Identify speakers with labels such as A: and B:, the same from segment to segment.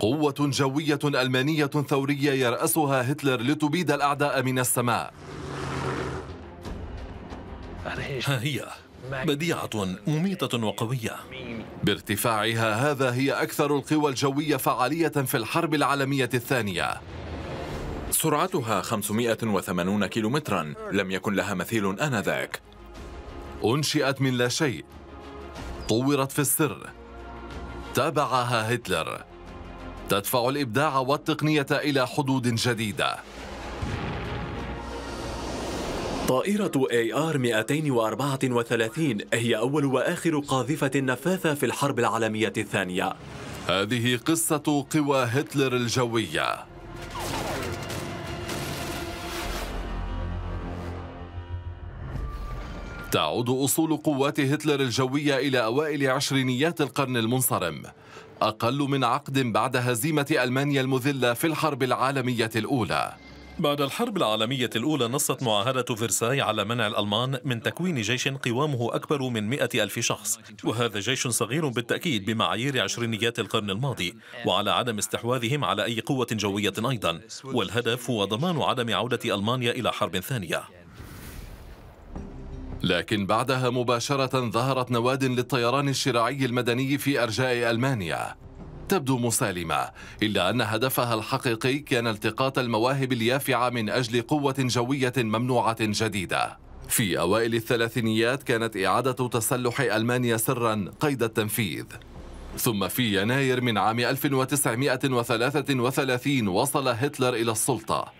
A: قوة جوية ألمانية ثورية يرأسها هتلر لتبيد الأعداء من السماء
B: ها هي
A: بديعة مميتة وقوية بارتفاعها هذا هي أكثر
C: القوى الجوية فعالية في الحرب العالمية الثانية سرعتها 580 كيلومترا لم يكن لها مثيل آنذاك أنشئت من لا شيء طورت في السر تابعها
A: هتلر تدفع الإبداع والتقنية إلى حدود جديدة
C: طائرة AR 234 هي أول وآخر قاذفة نفاثة في الحرب العالمية الثانية هذه قصة قوى هتلر الجوية
A: تعود أصول قوات هتلر الجوية إلى أوائل عشرينيات القرن المنصرم أقل من عقد بعد هزيمة ألمانيا المذلة في الحرب العالمية الأولى
B: بعد الحرب العالمية الأولى نصت معاهدة فرساي على منع الألمان من تكوين جيش قوامه أكبر من مئة ألف شخص وهذا جيش صغير بالتأكيد بمعايير عشرينيات القرن الماضي وعلى عدم استحواذهم على أي قوة جوية أيضا والهدف هو ضمان عدم عودة ألمانيا إلى حرب ثانية لكن بعدها
A: مباشرة ظهرت نواد للطيران الشراعي المدني في أرجاء ألمانيا تبدو مسالمة إلا أن هدفها الحقيقي كان التقاط المواهب اليافعة من أجل قوة جوية ممنوعة جديدة في أوائل الثلاثينيات كانت إعادة تسلح ألمانيا سرا قيد التنفيذ ثم في يناير من عام 1933 وصل هتلر إلى السلطة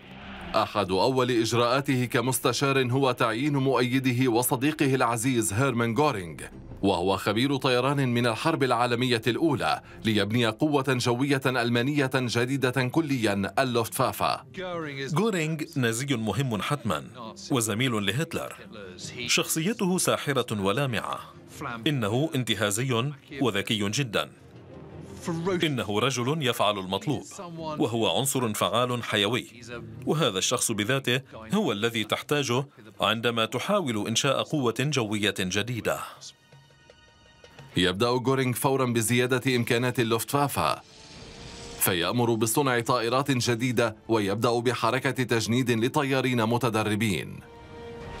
A: أحد أول إجراءاته كمستشار هو تعيين مؤيده وصديقه العزيز هيرمان غورينغ وهو خبير طيران من الحرب العالمية الأولى ليبني قوة جوية ألمانية جديدة كليا اللوفتفافا غورينغ
B: نازي مهم حتما وزميل لهتلر شخصيته ساحرة ولامعة إنه انتهازي وذكي جداً إنه رجل يفعل المطلوب وهو عنصر فعال حيوي وهذا الشخص بذاته هو الذي تحتاجه عندما تحاول إنشاء قوة جوية جديدة يبدأ غورينغ فورا بزيادة إمكانات اللوفتوافة
A: فيأمر بصنع طائرات جديدة ويبدأ بحركة تجنيد لطيارين متدربين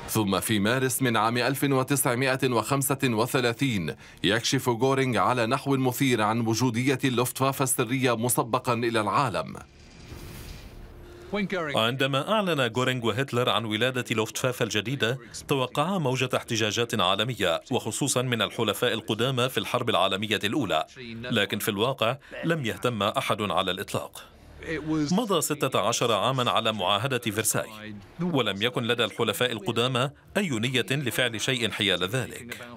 A: ثم في مارس من عام 1935 يكشف غورينغ على نحو مثير عن وجودية
B: اللوفتوافة السرية مسبقا إلى العالم عندما أعلن غورينغ وهتلر عن ولادة لوفتفافة الجديدة توقعا موجة احتجاجات عالمية وخصوصا من الحلفاء القدامى في الحرب العالمية الأولى لكن في الواقع لم يهتم أحد على الإطلاق مضى 16 عاما على معاهدة فرساي ولم يكن لدى الحلفاء القدامى أي نية لفعل شيء حيال ذلك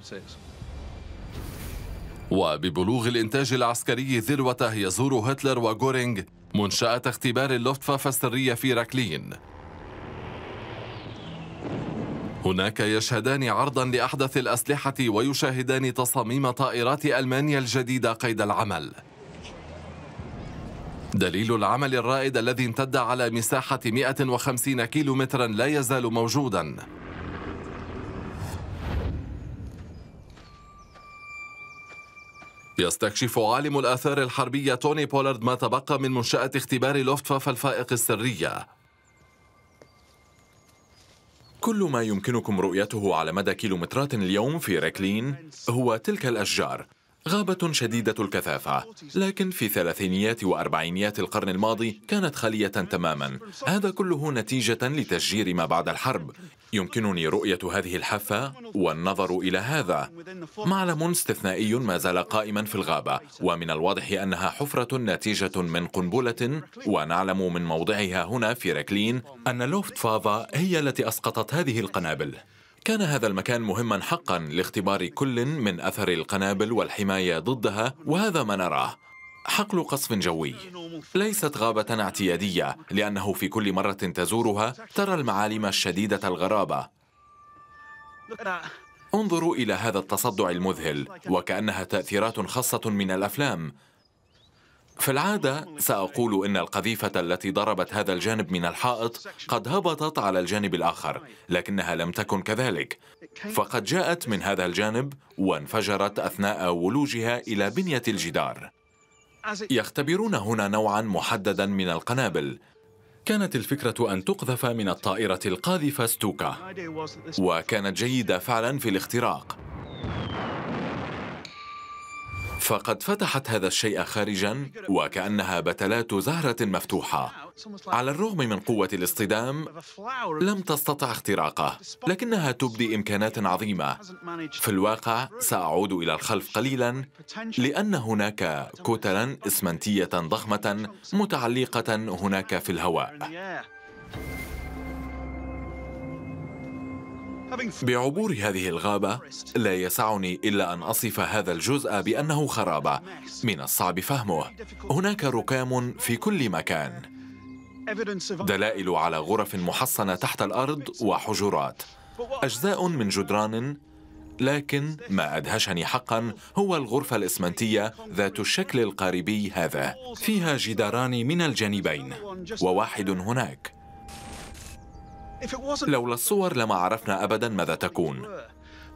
A: وببلوغ الإنتاج العسكري ذروته يزور هتلر وغورينغ منشأة اختبار اللوفتفافة السرية في راكلين هناك يشهدان عرضا لأحدث الأسلحة ويشاهدان تصاميم طائرات ألمانيا الجديدة قيد العمل دليل العمل الرائد الذي امتد على مساحة 150 كيلومترا لا يزال موجودا يستكشف عالم الآثار الحربية توني بولارد ما تبقى من منشأة اختبار لوفتفاف الفائق السرية
C: كل ما يمكنكم رؤيته على مدى كيلومترات اليوم في ريكلين هو تلك الأشجار غابة شديدة الكثافة لكن في ثلاثينيات وأربعينيات القرن الماضي كانت خالية تماما هذا كله نتيجة لتشجير ما بعد الحرب يمكنني رؤية هذه الحافة والنظر إلى هذا معلم استثنائي ما زال قائما في الغابة ومن الواضح أنها حفرة ناتجة من قنبلة ونعلم من موضعها هنا في ركلين أن لوفت فافا هي التي أسقطت هذه القنابل كان هذا المكان مهما حقا لاختبار كل من أثر القنابل والحماية ضدها وهذا ما نراه حقل قصف جوي ليست غابة اعتيادية لأنه في كل مرة تزورها ترى المعالم الشديدة الغرابة انظروا إلى هذا التصدع المذهل وكأنها تأثيرات خاصة من الأفلام في العادة سأقول إن القذيفة التي ضربت هذا الجانب من الحائط قد هبطت على الجانب الآخر لكنها لم تكن كذلك فقد جاءت من هذا الجانب وانفجرت أثناء ولوجها إلى بنية الجدار يختبرون هنا نوعا محددا من القنابل كانت الفكرة أن تقذف من الطائرة القاذفة ستوكا وكانت جيدة فعلا في الاختراق فقد فتحت هذا الشيء خارجا وكأنها بتلات زهرة مفتوحة على الرغم من قوة الاصطدام لم تستطع اختراقه لكنها تبدي إمكانات عظيمة في الواقع سأعود إلى الخلف قليلا لأن هناك كتلا إسمنتية ضخمة متعلقة هناك في الهواء بعبور هذه الغابة لا يسعني إلا أن أصف هذا الجزء بأنه خرابة من الصعب فهمه هناك ركام في كل مكان دلائل على غرف محصنة تحت الأرض وحجرات أجزاء من جدران لكن ما أدهشني حقا هو الغرفة الإسمنتية ذات الشكل القاربي هذا فيها جداران من الجانبين وواحد هناك لولا الصور لما عرفنا أبدا ماذا تكون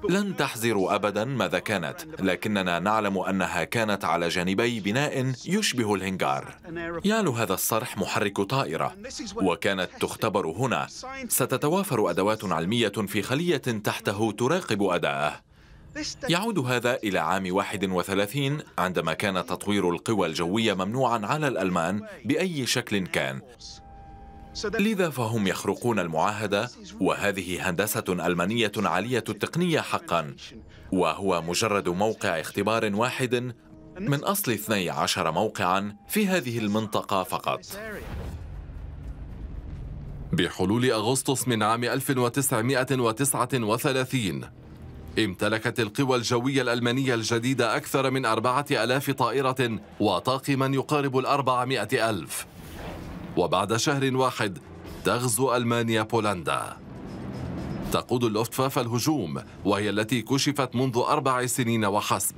C: لن تحذروا ابدا ماذا كانت لكننا نعلم انها كانت على جانبي بناء يشبه الهنجار يعلو هذا الصرح محرك طائره وكانت تختبر هنا ستتوافر ادوات علميه في خليه تحته تراقب اداءه يعود هذا إلى عام 31 عندما كان تطوير القوى الجوية ممنوعا على الألمان بأي شكل كان لذا فهم يخرقون المعاهدة وهذه هندسة ألمانية عالية التقنية حقا وهو مجرد موقع اختبار واحد من أصل 12 موقعا في هذه المنطقة فقط
A: بحلول أغسطس من عام 1939 امتلكت القوى الجوية الألمانية الجديدة أكثر من أربعة ألاف طائرة وطاقما يقارب الأربعمائة ألف وبعد شهر واحد تغزو ألمانيا بولندا تقود الأفتفاف الهجوم وهي التي كشفت منذ أربع سنين وحسب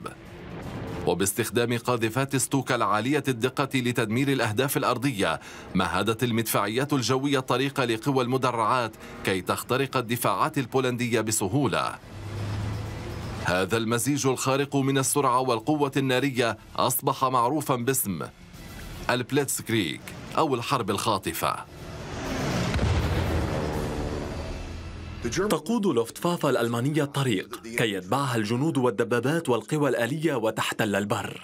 A: وباستخدام قاذفات ستوكا العالية الدقة لتدمير الأهداف الأرضية مهدت المدفعيات الجوية الطريق لقوى المدرعات كي تخترق الدفاعات البولندية بسهولة هذا المزيج الخارق من السرعة والقوة النارية أصبح معروفا باسم البليتسكريك أو الحرب الخاطفة
C: تقود لوفتفافا الألمانية الطريق كي يتبعها الجنود والدبابات والقوى الآلية وتحتل البر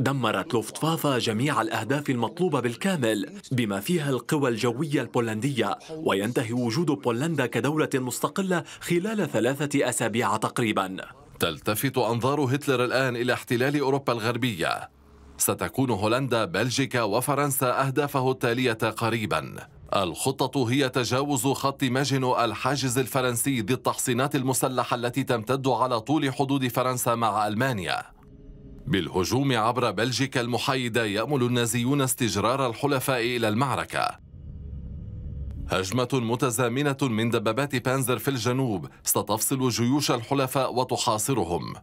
C: دمرت لوفتفافا جميع الأهداف المطلوبة بالكامل بما فيها القوى الجوية البولندية وينتهي وجود بولندا كدولة مستقلة خلال ثلاثة أسابيع تقريباً
A: تلتفت أنظار هتلر الآن إلى احتلال أوروبا الغربية ستكون هولندا بلجيكا وفرنسا أهدافه التالية قريبا الخطة هي تجاوز خط ماجنو الحاجز الفرنسي ذي التحصينات المسلحة التي تمتد على طول حدود فرنسا مع ألمانيا بالهجوم عبر بلجيكا المحايدة يأمل النازيون استجرار الحلفاء إلى المعركة هجمة متزامنة من دبابات بانزر في الجنوب ستفصل جيوش الحلفاء وتحاصرهم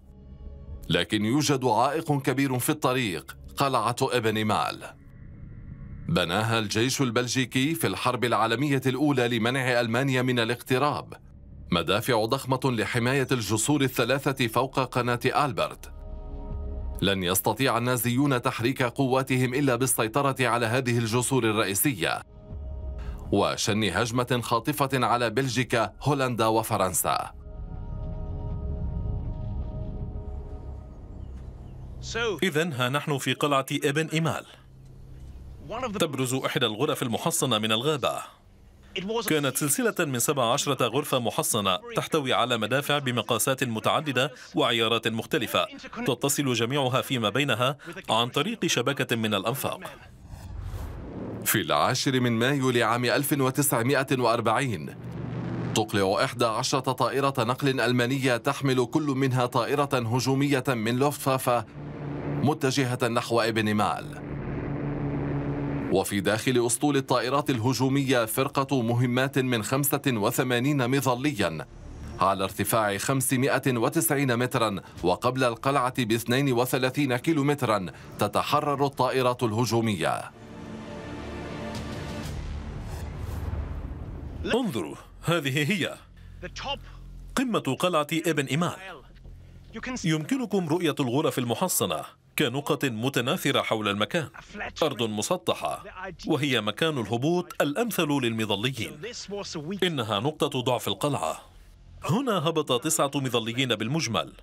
A: لكن يوجد عائق كبير في الطريق قلعة ابن مال بناها الجيش البلجيكي في الحرب العالمية الأولى لمنع ألمانيا من الاقتراب مدافع ضخمة لحماية الجسور الثلاثة فوق قناة ألبرت لن يستطيع النازيون تحريك قواتهم إلا بالسيطرة على هذه الجسور الرئيسية وشن هجمة خاطفة على بلجيكا، هولندا وفرنسا
B: إذا ها نحن في قلعة ابن إيمال تبرز إحدى الغرف المحصنة من الغابة كانت سلسلة من 17 غرفة محصنة تحتوي على مدافع بمقاسات متعددة وعيارات مختلفة تتصل جميعها فيما بينها عن طريق شبكة من الأنفاق في العاشر من مايو لعام
A: 1940 تقلع إحدى عشرة طائرة نقل ألمانية تحمل كل منها طائرة هجومية من لوفتفافة متجهة نحو ابن مال وفي داخل أسطول الطائرات الهجومية فرقة مهمات من 85 مظليا على ارتفاع 590 مترا وقبل القلعة ب 32 كيلومترا تتحرر
B: الطائرات الهجومية انظروا هذه هي قمة قلعة ابن إيمان يمكنكم رؤية الغرف المحصنة كنقط متناثرة حول المكان أرض مسطحة وهي مكان الهبوط الأمثل للمظليين إنها نقطة ضعف القلعة هنا هبط تسعة مظليين بالمجمل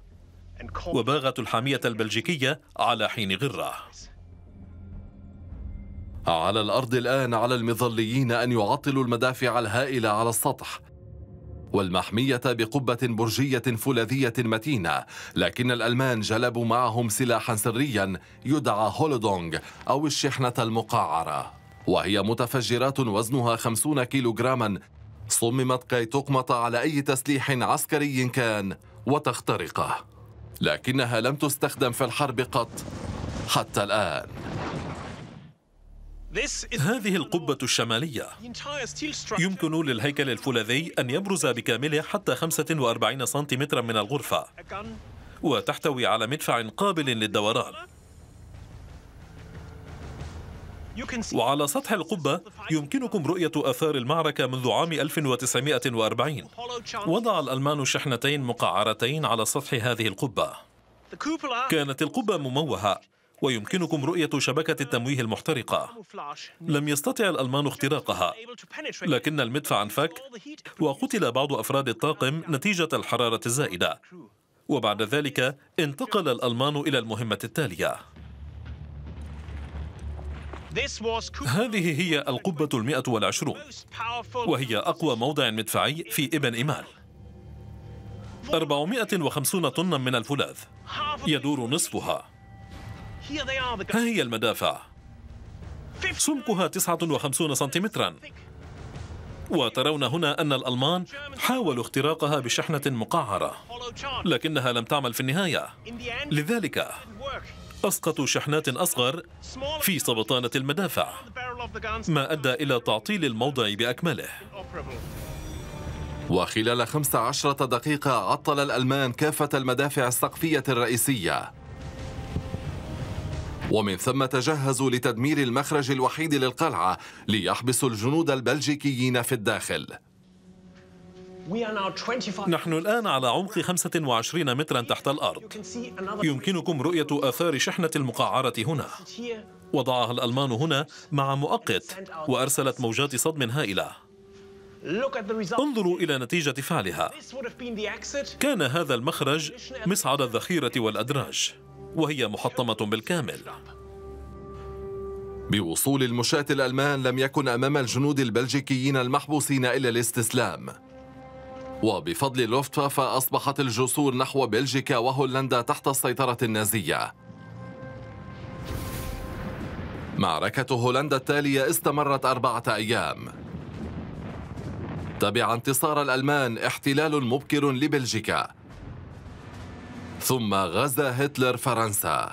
B: وباغت الحامية البلجيكية على حين غرة على الأرض الآن على المظليين أن يعطلوا المدافع
A: الهائلة على السطح والمحمية بقبة برجية فولاذية متينة لكن الألمان جلبوا معهم سلاحا سريا يدعى هولودونغ أو الشحنة المقعرة وهي متفجرات وزنها 50 كيلوغراما صممت كي تقمط على أي تسليح عسكري كان وتخترقه لكنها لم تستخدم في الحرب قط حتى الآن
B: هذه القبة الشمالية يمكن للهيكل الفولاذي أن يبرز بكامله حتى 45 سنتيمترا من الغرفة وتحتوي على مدفع قابل للدوران وعلى سطح القبة يمكنكم رؤية آثار المعركة منذ عام 1940 وضع الألمان شحنتين مقعرتين على سطح هذه القبة كانت القبة مموهة ويمكنكم رؤية شبكة التمويه المحترقة لم يستطع الألمان اختراقها لكن المدفع انفك وقتل بعض أفراد الطاقم نتيجة الحرارة الزائدة وبعد ذلك انتقل الألمان إلى المهمة التالية هذه هي القبة المئة والعشرون وهي أقوى موضع مدفعي في ابن إيمال 450 طنا من الفولاذ يدور نصفها ها هي المدافع سمكها 59 سنتيمترا وترون هنا أن الألمان حاولوا اختراقها بشحنة مقعرة لكنها لم تعمل في النهاية لذلك أسقطوا شحنات أصغر في سبطانة المدافع ما أدى إلى تعطيل الموضع بأكمله وخلال 15 دقيقة عطل الألمان كافة
A: المدافع السقفية الرئيسية ومن ثم تجهزوا لتدمير المخرج الوحيد للقلعة ليحبسوا الجنود البلجيكيين في
B: الداخل نحن الآن على عمق 25 مترا تحت الأرض يمكنكم رؤية آثار شحنة المقعرة هنا وضعها الألمان هنا مع مؤقت وأرسلت موجات صدم هائلة انظروا إلى نتيجة فعلها كان هذا المخرج مصعد الذخيرة والأدراج وهي محطمة بالكامل بوصول المشاة الألمان لم يكن أمام الجنود البلجيكيين المحبوسين
A: إلا الاستسلام وبفضل اللوفتوافة أصبحت الجسور نحو بلجيكا وهولندا تحت السيطرة النازية معركة هولندا التالية استمرت أربعة أيام تبع انتصار الألمان احتلال مبكر لبلجيكا ثم غزا هتلر فرنسا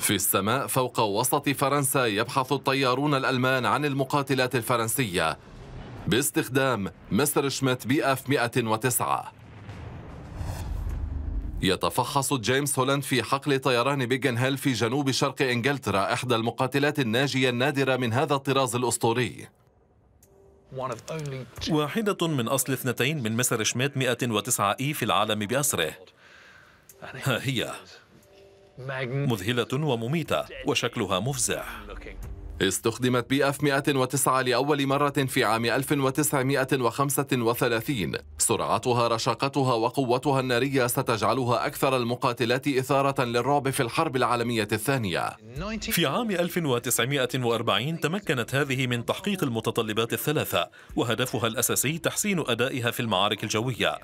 A: في السماء فوق وسط فرنسا يبحث الطيارون الألمان عن المقاتلات الفرنسية باستخدام مستر شميت بي اف 109 يتفحص جيمس هولاند في حقل طيران بيجن هيل في جنوب شرق انجلترا احدى المقاتلات الناجية النادرة من هذا
B: الطراز الاسطوري واحدة من أصل اثنتين من مسر شميت 109 إي في العالم بأسره ها هي مذهلة ومميتة وشكلها مفزع استخدمت
A: بي اف 109 لأول مرة في عام 1935 سرعتها رشاقتها وقوتها النارية ستجعلها أكثر المقاتلات إثارة
B: للرعب في الحرب العالمية الثانية في عام 1940 تمكنت هذه من تحقيق المتطلبات الثلاثة وهدفها الأساسي تحسين أدائها في المعارك الجوية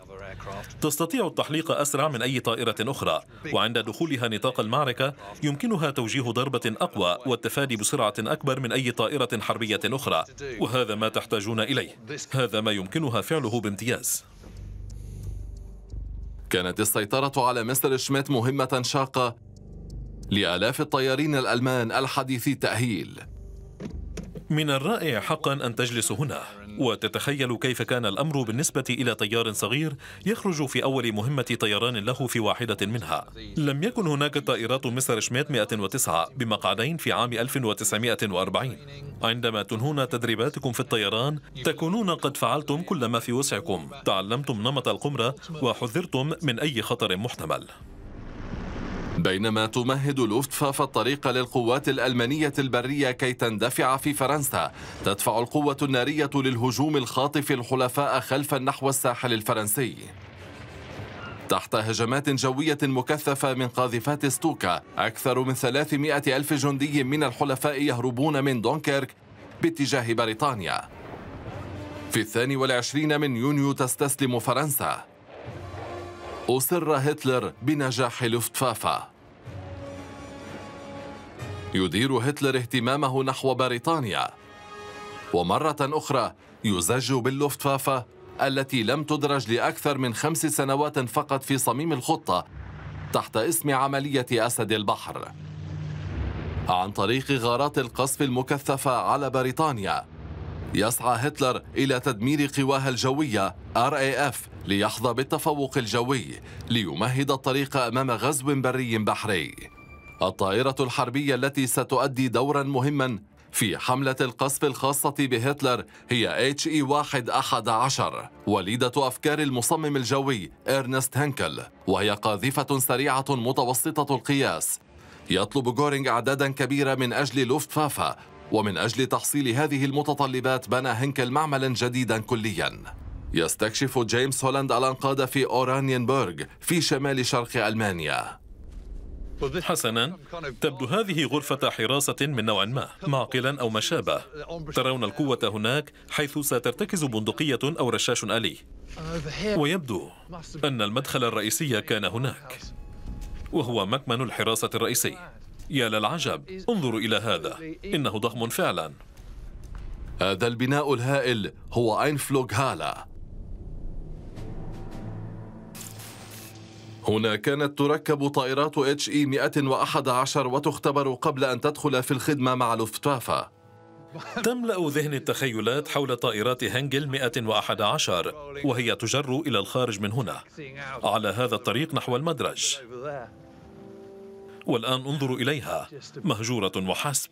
B: تستطيع التحليق أسرع من أي طائرة أخرى وعند دخولها نطاق المعركة يمكنها توجيه ضربة أقوى والتفادي بسرعة أكبر أكبر من أي طائرة حربية أخرى وهذا ما تحتاجون إليه هذا ما يمكنها فعله بامتياز كانت السيطرة على مستر شميت مهمة شاقة لآلاف الطيارين الألمان الحديثي التأهيل من الرائع حقا أن تجلس هنا وتتخيل كيف كان الأمر بالنسبة إلى طيار صغير يخرج في أول مهمة طيران له في واحدة منها لم يكن هناك طائرات مصر شميت 109 بمقعدين في عام 1940 عندما تنهون تدريباتكم في الطيران تكونون قد فعلتم كل ما في وسعكم تعلمتم نمط القمرة وحذرتم من أي خطر محتمل
A: بينما تمهد لوفتفافا الطريق للقوات الألمانية البرية كي تندفع في فرنسا تدفع القوة النارية للهجوم الخاطف الحلفاء خلفا نحو الساحل الفرنسي تحت هجمات جوية مكثفة من قاذفات ستوكا أكثر من 300 ألف جندي من الحلفاء يهربون من دونكيرك باتجاه بريطانيا في الثاني والعشرين من يونيو تستسلم فرنسا أسر هتلر بنجاح لفتفافة يدير هتلر اهتمامه نحو بريطانيا ومرة أخرى يزج باللفتفافة التي لم تدرج لأكثر من خمس سنوات فقط في صميم الخطة تحت اسم عملية أسد البحر عن طريق غارات القصف المكثفة على بريطانيا يسعى هتلر إلى تدمير قواها الجوية RAF إيه ليحظى بالتفوق الجوي ليمهد الطريق أمام غزو بري بحري الطائرة الحربية التي ستؤدي دورا مهما في حملة القصف الخاصة بهتلر هي اتش اي واحد أحد عشر وليدة أفكار المصمم الجوي إرنست هنكل وهي قاذفة سريعة متوسطة القياس يطلب جورينغ أعدادا كبيرة من أجل لوفتفافا ومن أجل تحصيل هذه المتطلبات بنى هنكل معملا جديدا كليا يستكشف جيمس هولاند الأنقاض في أورانينبورغ في شمال شرق ألمانيا
B: حسنا تبدو هذه غرفة حراسة من نوع ما معقلا أو ما شابه ترون القوة هناك حيث سترتكز بندقية أو رشاش آلي ويبدو أن المدخل الرئيسي كان هناك وهو مكمن الحراسة الرئيسي يا للعجب انظروا إلى هذا إنه ضخم فعلا هذا البناء الهائل هو أينفلوغ هالا
A: هنا كانت تركب طائرات اتش اي 111 وتختبر قبل ان تدخل في الخدمه مع لوفتافا
B: تملا ذهني التخيلات حول طائرات هنجل 111 وهي تجر الى الخارج من هنا على هذا الطريق نحو المدرج. والآن انظروا إليها مهجورة وحسب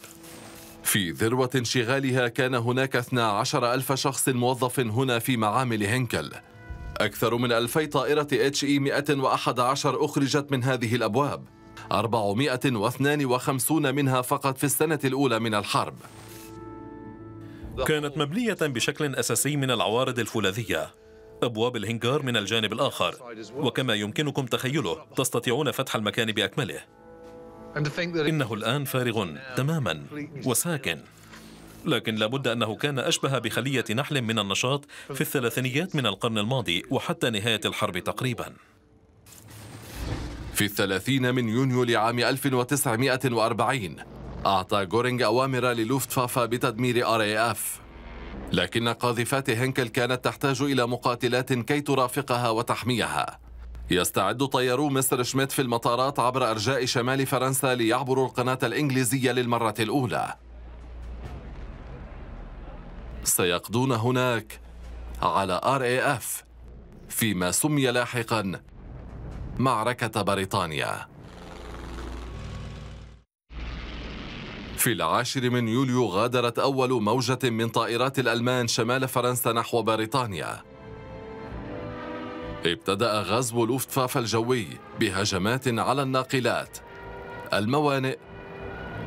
B: في ذروة انشغالها
A: كان هناك 12 ألف شخص موظف هنا في معامل هنكل أكثر من ألفي طائرة اتش اي 111 أخرجت من هذه الأبواب
B: 452 منها فقط في السنة الأولى من الحرب كانت مبنية بشكل أساسي من العوارض الفولاذية أبواب الهنجار من الجانب الآخر وكما يمكنكم تخيله تستطيعون فتح المكان بأكمله إنه الآن فارغ تماما وساكن لكن لابد أنه كان أشبه بخلية نحل من النشاط في الثلاثينيات من القرن الماضي وحتى نهاية الحرب تقريبا في الثلاثين من يونيو
A: لعام 1940 أعطى جورينج أوامر للوفتفافا بتدمير آر اف لكن قاذفات هنكل كانت تحتاج إلى مقاتلات كي ترافقها وتحميها يستعد طيارو مستر شميت في المطارات عبر أرجاء شمال فرنسا ليعبروا القناة الإنجليزية للمرة الأولى سيقضون هناك على آر اي اف فيما سمي لاحقا معركة بريطانيا في العاشر من يوليو غادرت أول موجة من طائرات الألمان شمال فرنسا نحو بريطانيا ابتدأ غزو لوفتفافا الجوي بهجمات على الناقلات الموانئ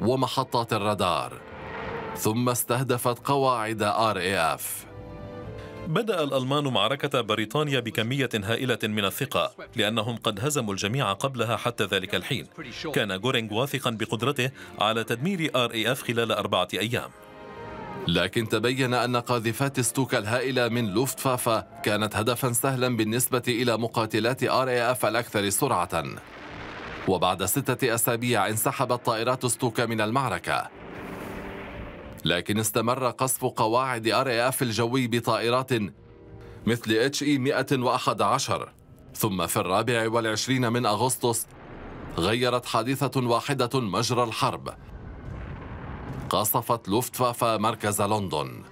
A: ومحطات الرادار ثم استهدفت قواعد ار
B: اي اف بدأ الألمان معركة بريطانيا بكمية هائلة من الثقة لأنهم قد هزموا الجميع قبلها حتى ذلك الحين كان جورينغ واثقا بقدرته على تدمير ار اي اف خلال أربعة أيام
A: لكن تبين أن قاذفات ستوكا الهائلة من لوفتفافا كانت هدفا سهلا بالنسبة إلى مقاتلات آر اي اف الأكثر سرعة وبعد ستة أسابيع انسحبت طائرات ستوكا من المعركة لكن استمر قصف قواعد آر اي اف الجوي بطائرات مثل اتش اي 111 ثم في الرابع والعشرين من أغسطس غيرت حادثة واحدة مجرى الحرب قصفت لوفتفافا مركز
B: لندن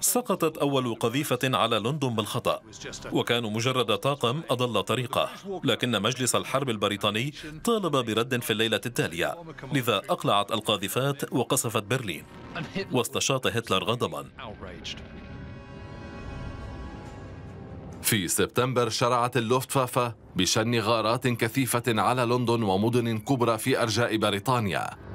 B: سقطت أول قذيفة على لندن بالخطأ وكانوا مجرد طاقم أضل طريقه لكن مجلس الحرب البريطاني طالب برد في الليلة التالية لذا أقلعت القاذفات وقصفت برلين واستشاط هتلر غضبا
A: في سبتمبر شرعت اللوفتفافة بشن غارات كثيفة على لندن ومدن كبرى في أرجاء بريطانيا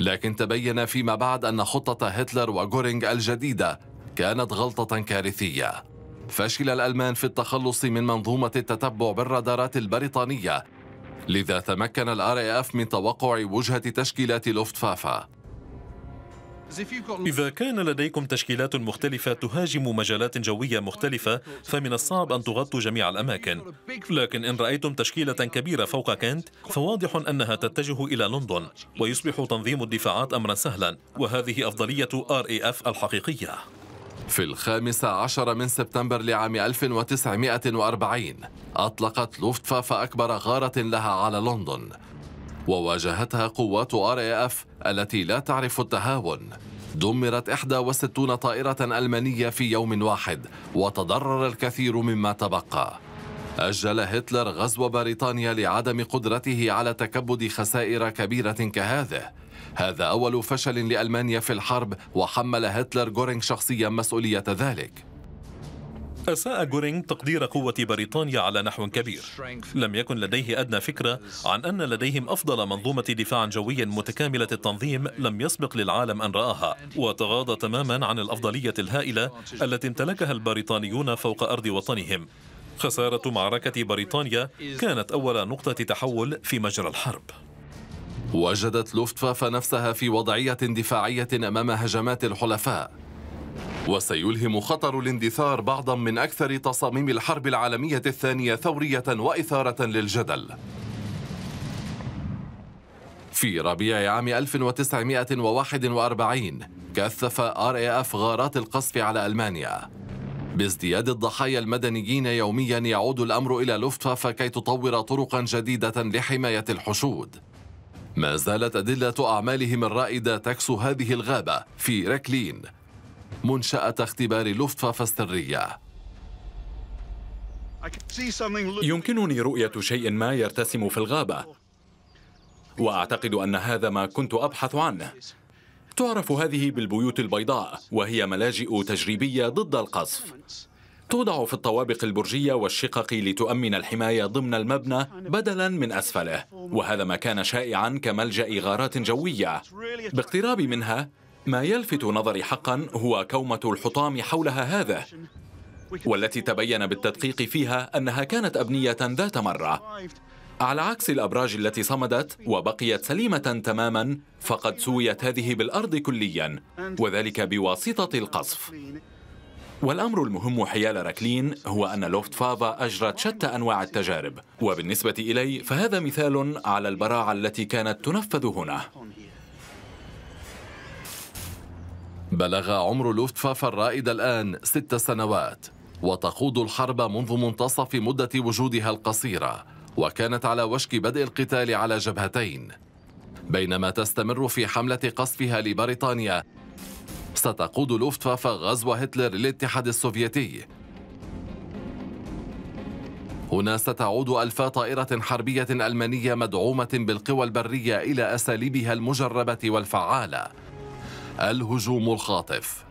A: لكن تبين فيما بعد أن خطة هتلر وغورينغ الجديدة كانت غلطة كارثية فشل الألمان في التخلص من منظومة التتبع بالرادارات البريطانية
B: لذا تمكن الار اف من توقع وجهة تشكيلات لوفتفافا إذا كان لديكم تشكيلات مختلفة تهاجم مجالات جوية مختلفة فمن الصعب أن تغطوا جميع الأماكن لكن إن رأيتم تشكيلة كبيرة فوق كنت فواضح أنها تتجه إلى لندن ويصبح تنظيم الدفاعات أمرا سهلا وهذه أفضلية RAF الحقيقية في الخامس عشر من سبتمبر
A: لعام 1940 أطلقت لوفتفاف أكبر غارة لها على لندن وواجهتها قوات ار اف التي لا تعرف التهاون دمرت 61 طائرة ألمانية في يوم واحد وتضرر الكثير مما تبقى أجل هتلر غزو بريطانيا لعدم قدرته على تكبد خسائر كبيرة كهذه هذا أول فشل لألمانيا
B: في الحرب وحمل هتلر جورينغ شخصيا مسؤولية ذلك أساء جورينغ تقدير قوة بريطانيا على نحو كبير لم يكن لديه أدنى فكرة عن أن لديهم أفضل منظومة دفاع جوي متكاملة التنظيم لم يسبق للعالم أن رآها وتغاضى تماما عن الأفضلية الهائلة التي امتلكها البريطانيون فوق أرض وطنهم خسارة معركة بريطانيا كانت أول نقطة تحول في مجرى الحرب وجدت لوفتفاف نفسها في وضعية دفاعية
A: أمام هجمات الحلفاء وسيلهم خطر الاندثار بعضا من أكثر تصاميم الحرب العالمية الثانية ثورية وإثارة للجدل في ربيع عام 1941 كثف ار اي اف غارات القصف على المانيا بازدياد الضحايا المدنيين يوميا يعود الامر الى لوفتوافا كي تطور طرقا جديده لحمايه الحشود ما زالت ادله اعمالهم الرائده تكسو هذه الغابه في ريكلين منشأة اختبار لوفتفافا السرية
C: يمكنني رؤية شيء ما يرتسم في الغابة وأعتقد أن هذا ما كنت أبحث عنه تعرف هذه بالبيوت البيضاء وهي ملاجئ تجريبية ضد القصف توضع في الطوابق البرجية والشقق لتؤمن الحماية ضمن المبنى بدلا من أسفله وهذا ما كان شائعا كملجأ غارات جوية باقتراب منها ما يلفت نظري حقا هو كومة الحطام حولها هذا والتي تبين بالتدقيق فيها أنها كانت أبنية ذات مرة على عكس الأبراج التي صمدت وبقيت سليمة تماما فقد سويت هذه بالأرض كليا وذلك بواسطة القصف والأمر المهم حيال راكلين هو أن لوفت فافا أجرت شتى أنواع التجارب وبالنسبة إلي فهذا مثال على البراعة التي كانت تنفذ هنا
A: بلغ عمر لوفتفاف الرائد الآن ست سنوات وتخوض الحرب منذ منتصف مدة وجودها القصيرة وكانت على وشك بدء القتال على جبهتين بينما تستمر في حملة قصفها لبريطانيا ستقود لوفتفاف غزو هتلر للاتحاد السوفيتي هنا ستعود ألفا طائرة حربية ألمانية مدعومة بالقوى البرية إلى أساليبها المجربة والفعالة الهجوم الخاطف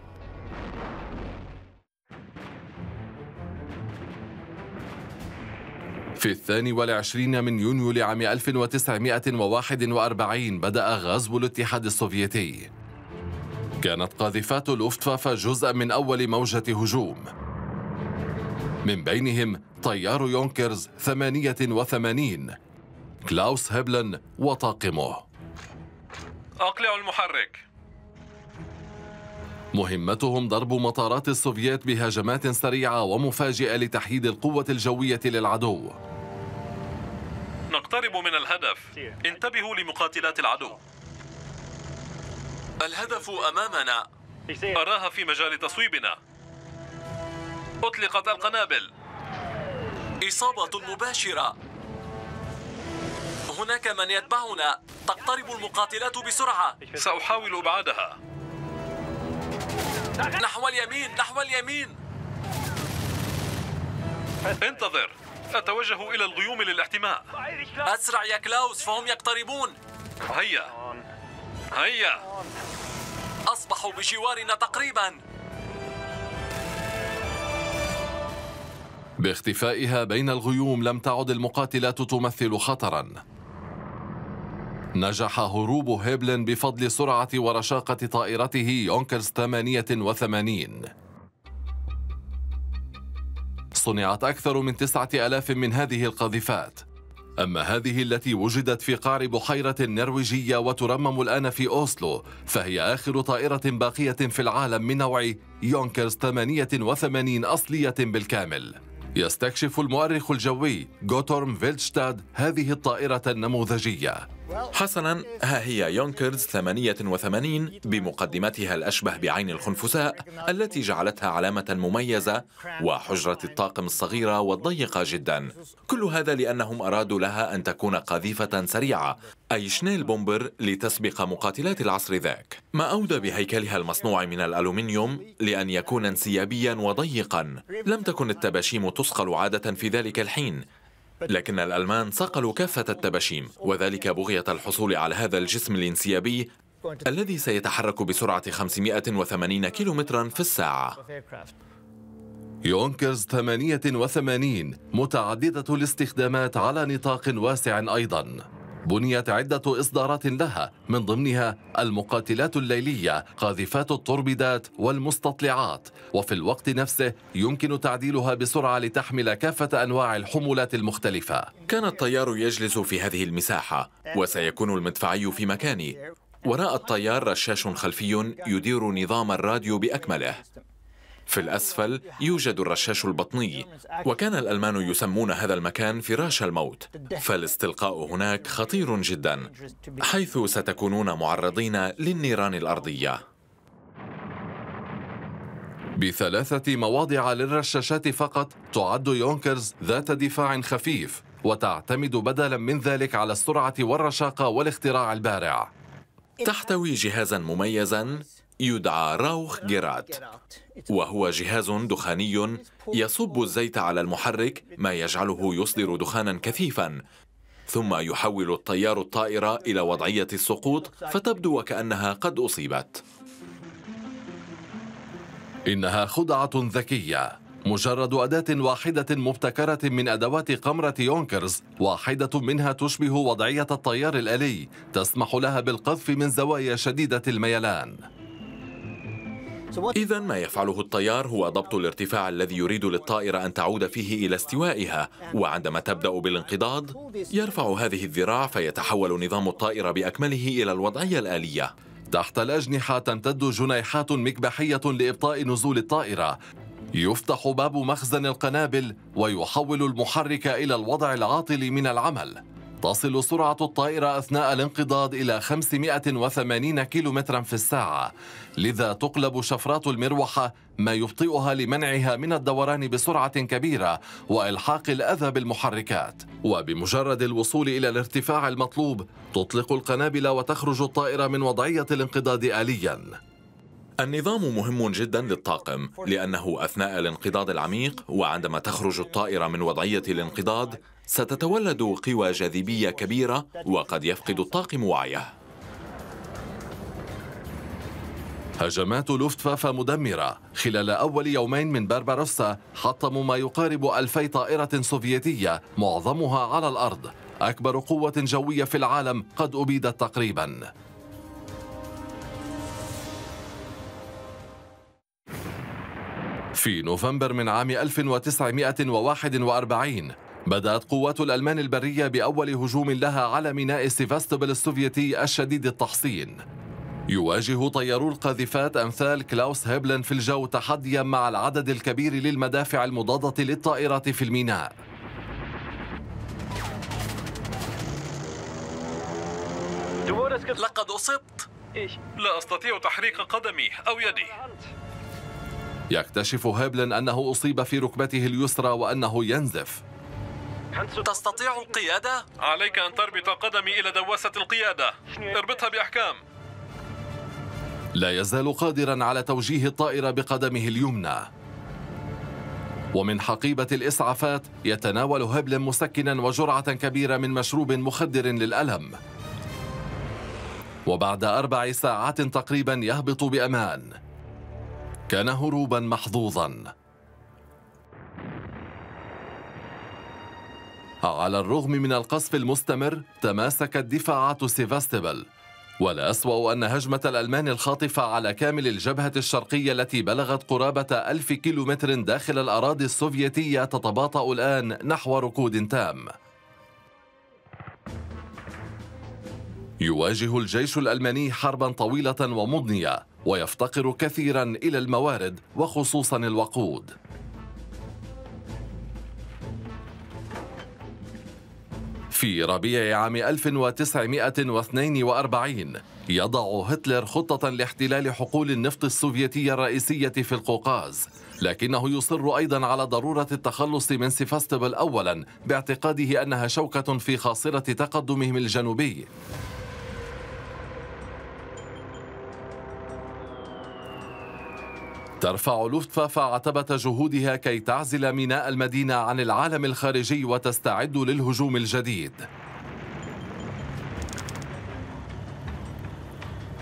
A: في الثاني والعشرين من يونيو لعام 1941 بدأ غزو الاتحاد السوفيتي كانت قاذفات الأفتفافة جزءا من أول موجة هجوم من بينهم طيار يونكرز 88 كلاوس هيبلن وطاقمه
B: أقلعوا المحرك
A: مهمتهم ضرب مطارات السوفييت بهجمات سريعة ومفاجئة لتحييد القوة الجوية للعدو
B: نقترب من الهدف انتبهوا لمقاتلات العدو الهدف أمامنا أراها في مجال تصويبنا أطلقت القنابل إصابة مباشرة هناك من يتبعنا تقترب المقاتلات بسرعة سأحاول إبعادها نحو اليمين نحو اليمين انتظر أتوجه إلى الغيوم للاحتماء أسرع يا كلاوس فهم يقتربون هيا هيا أصبحوا بجوارنا تقريبا
A: باختفائها بين الغيوم لم تعد المقاتلات تمثل خطرا نجح هروب هيبلن بفضل سرعة ورشاقة طائرته يونكرز 88 صنعت أكثر من 9000 من هذه القاذفات أما هذه التي وجدت في قعر بحيرة نرويجية وترمم الآن في أوسلو فهي آخر طائرة باقية في العالم من نوع يونكرز 88 أصلية بالكامل يستكشف المؤرخ الجوي غوتورم فيلتشتاد هذه الطائرة
C: النموذجية حسنا ها هي يونكرز 88 بمقدمتها الأشبه بعين الخنفساء التي جعلتها علامة مميزة وحجرة الطاقم الصغيرة والضيقة جدا كل هذا لأنهم أرادوا لها أن تكون قذيفة سريعة أي شنيل بومبر لتسبق مقاتلات العصر ذاك ما أودى بهيكلها المصنوع من الألومنيوم لأن يكون انسيابيا وضيقا لم تكن التباشيم تصقل عادة في ذلك الحين لكن الألمان صقلوا كافة التبشيم وذلك بغية الحصول على هذا الجسم الانسيابي الذي سيتحرك بسرعة 580 كيلومترا في الساعة يونكرز
A: 88 متعددة الاستخدامات على نطاق واسع أيضاً بنيت عدة إصدارات لها من ضمنها المقاتلات الليلية قاذفات التوربيدات والمستطلعات وفي الوقت نفسه يمكن تعديلها
C: بسرعة لتحمل كافة أنواع الحمولات المختلفة كان الطيار يجلس في هذه المساحة وسيكون المدفعي في مكاني وراء الطيار رشاش خلفي يدير نظام الراديو بأكمله في الأسفل يوجد الرشاش البطني وكان الألمان يسمون هذا المكان فراش الموت فالاستلقاء هناك خطير جدا حيث ستكونون معرضين للنيران الأرضية بثلاثة مواضع للرشاشات فقط
A: تعد يونكرز ذات دفاع خفيف وتعتمد بدلا من ذلك على
C: السرعة والرشاقة والاختراع البارع تحتوي جهازا مميزا يدعى راوخ جيرات وهو جهاز دخاني يصب الزيت على المحرك ما يجعله يصدر دخانا كثيفا ثم يحول الطيار الطائرة إلى وضعية السقوط فتبدو وكأنها قد أصيبت إنها خدعة ذكية مجرد
A: أداة واحدة مبتكرة من أدوات قمرة يونكرز واحدة منها تشبه وضعية الطيار الآلي تسمح لها بالقذف من زوايا شديدة الميلان
C: إذا ما يفعله الطيار هو ضبط الارتفاع الذي يريد للطائرة أن تعود فيه إلى استوائها وعندما تبدأ بالانقضاض يرفع هذه الذراع فيتحول نظام الطائرة بأكمله إلى الوضعية الآلية تحت الأجنحة تمتد
A: جنيحات مكبحية لإبطاء نزول الطائرة يفتح باب مخزن القنابل ويحول المحرك إلى الوضع العاطل من العمل تصل سرعة الطائرة أثناء الانقضاض إلى 580 كيلومترا في الساعة لذا تقلب شفرات المروحة ما يبطئها لمنعها من الدوران بسرعة كبيرة وإلحاق الأذى بالمحركات وبمجرد الوصول إلى الارتفاع المطلوب تطلق القنابل وتخرج الطائرة من وضعية الانقضاض آلياً
C: النظام مهم جدا للطاقم لأنه أثناء الانقضاض العميق وعندما تخرج الطائرة من وضعية الانقضاض ستتولد قوى جاذبية كبيرة وقد يفقد الطاقم وعيه
A: هجمات لوفتفافة مدمرة خلال أول يومين من بربروسا حطموا ما يقارب ألفي طائرة سوفيتية معظمها على الأرض أكبر قوة جوية في العالم قد أبيدت تقريباً في نوفمبر من عام 1941 بدأت قوات الألمان البرية بأول هجوم لها على ميناء سيفاستوبل السوفيتي الشديد التحصين يواجه طيارو القاذفات أمثال كلاوس هيبلن في الجو تحديا مع العدد الكبير للمدافع المضادة للطائرات في الميناء
B: لقد أصبت لا أستطيع تحريك قدمي أو يدي
A: يكتشف هيبلن أنه أصيب في ركبته اليسرى وأنه ينزف
B: تستطيع القيادة؟ عليك أن تربط قدمي إلى دواسة القيادة اربطها بأحكام
A: لا يزال قادرا على توجيه الطائرة بقدمه اليمنى ومن حقيبة الإسعافات يتناول هبل مسكنا وجرعة كبيرة من مشروب مخدر للألم وبعد أربع ساعات تقريبا يهبط بأمان كان هروبا محظوظا على الرغم من القصف المستمر تماسكت دفاعات سيفاستبل والأسوأ أن هجمة الألمان الخاطفة على كامل الجبهة الشرقية التي بلغت قرابة ألف كيلومتر داخل الأراضي السوفيتية تتباطأ الآن نحو ركود تام يواجه الجيش الألماني حربا طويلة ومضنية ويفتقر كثيرا إلى الموارد وخصوصا الوقود في ربيع عام 1942 يضع هتلر خطة لاحتلال حقول النفط السوفيتية الرئيسية في القوقاز لكنه يصر أيضا على ضرورة التخلص من سيفاستبل أولا باعتقاده أنها شوكة في خاصرة تقدمهم الجنوبي ترفع لوفتفافا عتبة جهودها كي تعزل ميناء المدينة عن العالم الخارجي وتستعد للهجوم الجديد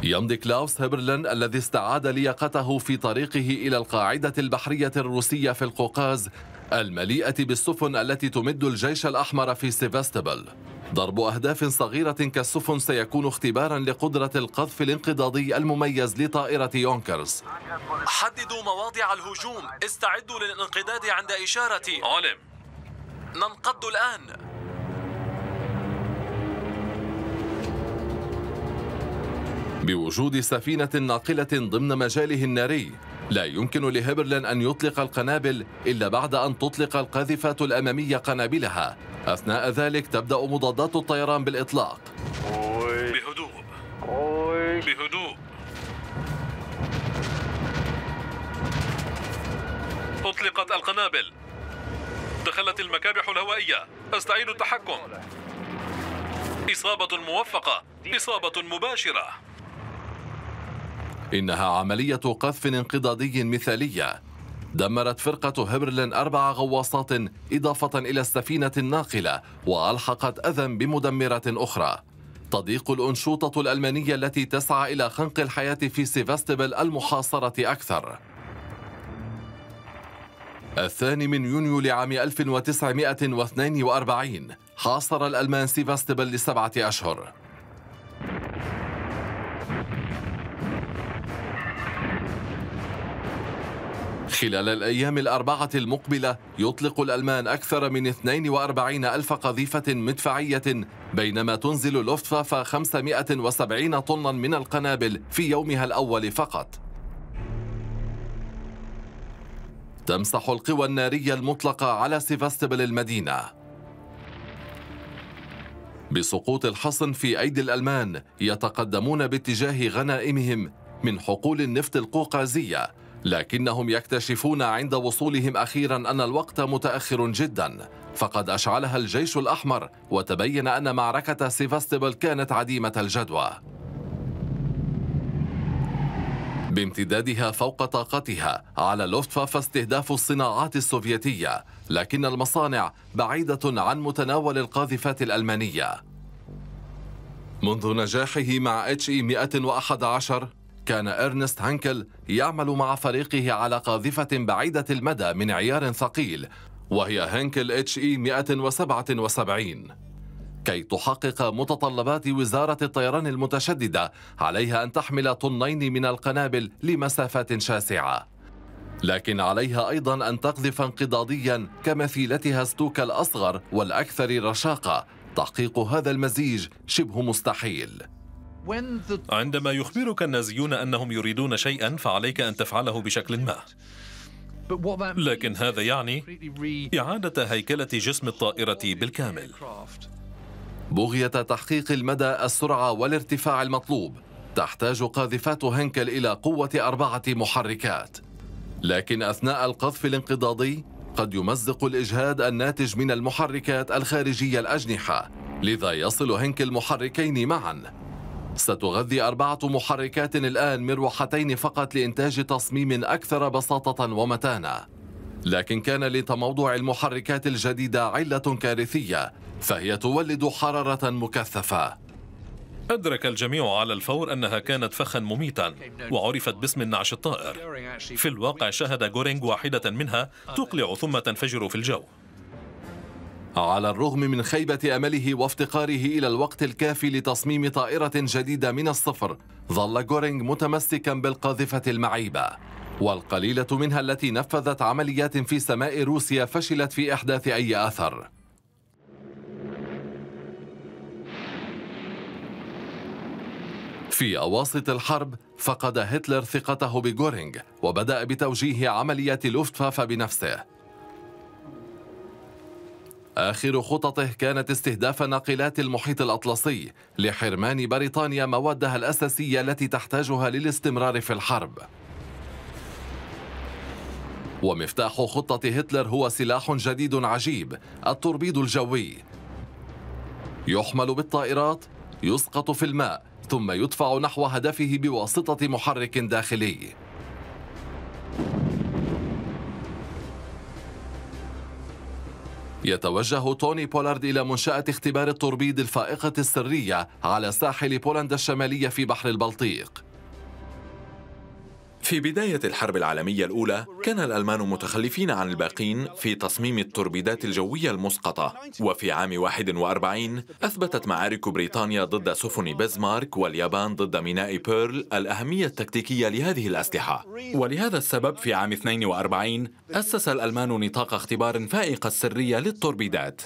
A: يمضي كلاوس هبرلن الذي استعاد لياقته في طريقه إلى القاعدة البحرية الروسية في القوقاز المليئة بالسفن التي تمد الجيش الأحمر في سيفاستوبل ضرب أهداف صغيرة كالسفن سيكون اختبارا لقدرة القذف الانقضاضي المميز لطائرة يونكرز
B: حددوا مواضع الهجوم استعدوا للانقضاض عند إشارتي علم ننقض الآن
A: بوجود سفينة ناقلة ضمن مجاله الناري لا يمكن لهبرلين أن يطلق القنابل إلا بعد أن تطلق القاذفات الأمامية قنابلها أثناء ذلك تبدأ مضادات الطيران بالإطلاق
B: بهدوء بهدوء أطلقت القنابل دخلت المكابح الهوائية أستعيد التحكم إصابة موفقة إصابة مباشرة
A: إنها عملية قذف انقضاضي مثالية دمرت فرقة هبرلين أربع غواصات إضافة إلى السفينة الناقلة وألحقت أذى بمدمرة أخرى تضيق الأنشطة الألمانية التي تسعى إلى خنق الحياة في سيفاستبل المحاصرة أكثر الثاني من يونيو لعام 1942 حاصر الألمان سيفاستبل لسبعة أشهر خلال الأيام الأربعة المقبلة يطلق الألمان أكثر من 42 ألف قذيفة مدفعية بينما تنزل لوفتفافا 570 طنا من القنابل في يومها الأول فقط تمسح القوى النارية المطلقة على سيفاستبل المدينة بسقوط الحصن في أيدي الألمان يتقدمون باتجاه غنائمهم من حقول النفط القوقازية لكنهم يكتشفون عند وصولهم أخيرا أن الوقت متأخر جدا فقد أشعلها الجيش الأحمر وتبين أن معركة سيفاستبل كانت عديمة الجدوى بامتدادها فوق طاقتها على لوفتفاف استهداف الصناعات السوفيتية لكن المصانع بعيدة عن متناول القاذفات الألمانية منذ نجاحه مع اتش اي 111 كان إرنست هانكل يعمل مع فريقه على قاذفة بعيدة المدى من عيار ثقيل وهي هانكل اتش اي 177 كي تحقق متطلبات وزارة الطيران المتشددة عليها أن تحمل طنين من القنابل لمسافات شاسعة لكن عليها أيضا أن تقذف انقضاضيا كمثيلتها ستوكا الأصغر والأكثر رشاقة تحقيق هذا المزيج
B: شبه مستحيل عندما يخبرك النازيون انهم يريدون شيئا فعليك ان تفعله بشكل ما لكن هذا يعني اعاده هيكله جسم الطائره بالكامل بغيه تحقيق
A: المدى السرعه والارتفاع المطلوب تحتاج قاذفات هنكل الى قوه اربعه محركات لكن اثناء القذف الانقضاضي قد يمزق الاجهاد الناتج من المحركات الخارجيه الاجنحه لذا يصل هنكل محركين معا ستغذي أربعة محركات الآن مروحتين فقط لإنتاج تصميم أكثر بساطة ومتانة لكن كان لتموضع المحركات الجديدة علة كارثية فهي تولد حرارة مكثفة
B: أدرك الجميع على الفور أنها كانت فخا مميتا وعرفت باسم النعش الطائر في الواقع شهد غورينغ واحدة منها تقلع ثم تنفجر في الجو على الرغم من خيبة أمله وافتقاره إلى الوقت
A: الكافي لتصميم طائرة جديدة من الصفر ظل غورينغ متمسكا بالقاذفة المعيبة والقليلة منها التي نفذت عمليات في سماء روسيا فشلت في إحداث أي أثر في أواسط الحرب فقد هتلر ثقته بغورينغ وبدأ بتوجيه عمليات لوفتفافة بنفسه آخر خططه كانت استهداف ناقلات المحيط الأطلسي لحرمان بريطانيا موادها الأساسية التي تحتاجها للاستمرار في الحرب ومفتاح خطة هتلر هو سلاح جديد عجيب التوربيد الجوي يحمل بالطائرات يسقط في الماء ثم يدفع نحو هدفه بواسطة محرك داخلي يتوجه توني بولارد إلى منشأة اختبار التوربيد الفائقة السرية على ساحل بولندا الشمالية في بحر البلطيق
C: في بداية الحرب العالمية الأولى كان الألمان متخلفين عن الباقين في تصميم التوربيدات الجوية المسقطة وفي عام 41 أثبتت معارك بريطانيا ضد سفن بزمارك واليابان ضد ميناء بيرل الأهمية التكتيكية لهذه الأسلحة ولهذا السبب في عام 42 أسس الألمان نطاق اختبار فائق السرية للتوربيدات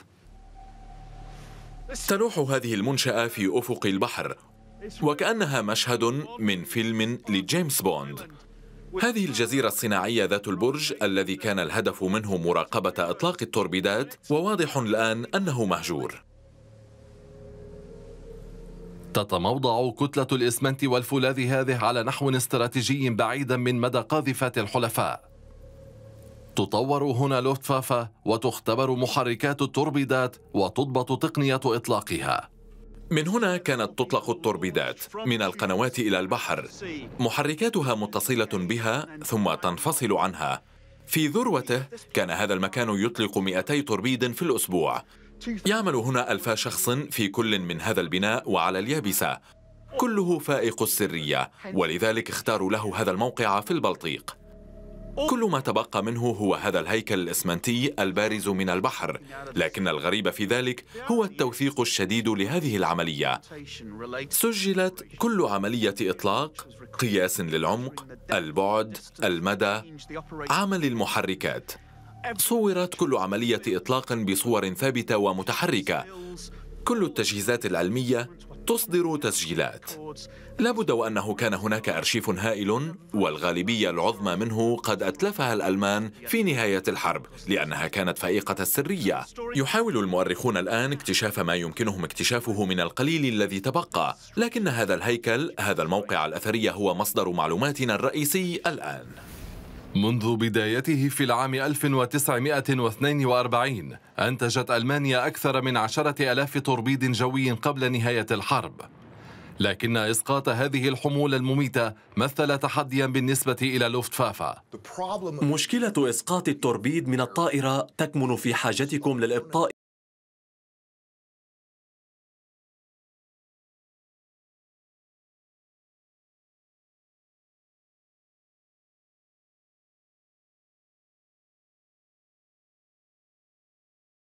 C: تلوح هذه المنشأة في أفق البحر وكأنها مشهد من فيلم لجيمس بوند هذه الجزيرة الصناعية ذات البرج الذي كان الهدف منه مراقبة إطلاق التوربيدات وواضح الآن أنه مهجور
A: تتموضع كتلة الإسمنت والفولاذ هذه على نحو استراتيجي بعيدا من مدى قاذفات الحلفاء تطور هنا لوفتفافة وتختبر محركات التوربيدات وتضبط تقنية إطلاقها من
C: هنا كانت تطلق التوربيدات من القنوات إلى البحر محركاتها متصلة بها ثم تنفصل عنها في ذروته كان هذا المكان يطلق 200 توربيد في الأسبوع يعمل هنا ألفا شخص في كل من هذا البناء وعلى اليابسة كله فائق السرية ولذلك اختاروا له هذا الموقع في البلطيق كل ما تبقى منه هو هذا الهيكل الإسمنتي البارز من البحر لكن الغريب في ذلك هو التوثيق الشديد لهذه العملية سجلت كل عملية إطلاق قياس للعمق البعد المدى عمل المحركات صورت كل عملية إطلاق بصور ثابتة ومتحركة كل التجهيزات العلمية تصدر تسجيلات لابد وأنه كان هناك أرشيف هائل والغالبية العظمى منه قد أتلفها الألمان في نهاية الحرب لأنها كانت فائقة السرية يحاول المؤرخون الآن اكتشاف ما يمكنهم اكتشافه من القليل الذي تبقى لكن هذا الهيكل هذا الموقع الأثري هو مصدر معلوماتنا الرئيسي الآن منذ بدايته في العام 1942
A: أنتجت ألمانيا أكثر من عشرة ألاف توربيد جوي قبل نهاية الحرب لكن إسقاط هذه الحمولة المميتة مثل تحديا بالنسبة
C: إلى لوفتفافا مشكلة إسقاط التوربيد من الطائرة تكمن في حاجتكم للإبطاء